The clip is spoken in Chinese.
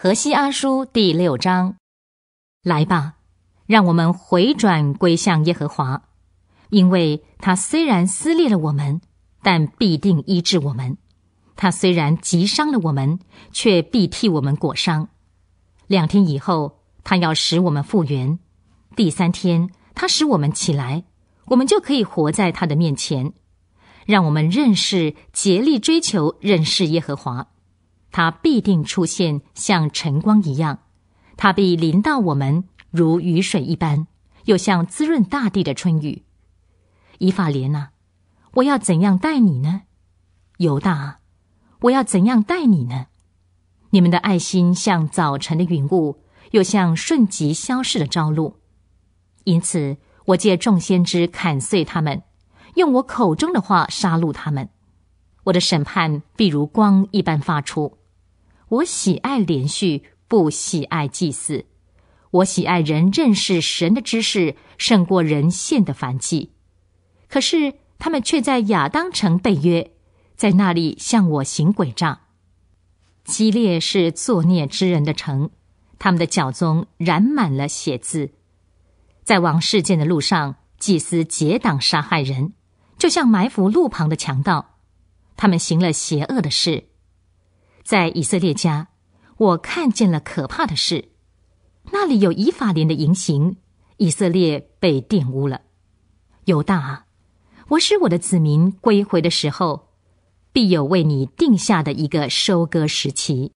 《荷西阿叔第六章，来吧，让我们回转归向耶和华，因为他虽然撕裂了我们，但必定医治我们；他虽然急伤了我们，却必替我们裹伤。两天以后，他要使我们复原；第三天，他使我们起来，我们就可以活在他的面前。让我们认识，竭力追求认识耶和华。它必定出现，像晨光一样；它必临到我们，如雨水一般，又像滋润大地的春雨。以法莲啊，我要怎样待你呢？犹大，我要怎样待你呢？你们的爱心像早晨的云雾，又像瞬即消逝的朝露。因此，我借众先知砍碎他们，用我口中的话杀戮他们。我的审判必如光一般发出。我喜爱连续，不喜爱祭祀。我喜爱人认识神的知识，胜过人献的凡祭。可是他们却在亚当城被约，在那里向我行诡诈。基列是作孽之人的城，他们的脚中染满了血渍。在往事件的路上，祭司结党杀害人，就像埋伏路旁的强盗。他们行了邪恶的事。在以色列家，我看见了可怕的事，那里有以法莲的营行，以色列被玷污了。犹大，我使我的子民归回的时候，必有为你定下的一个收割时期。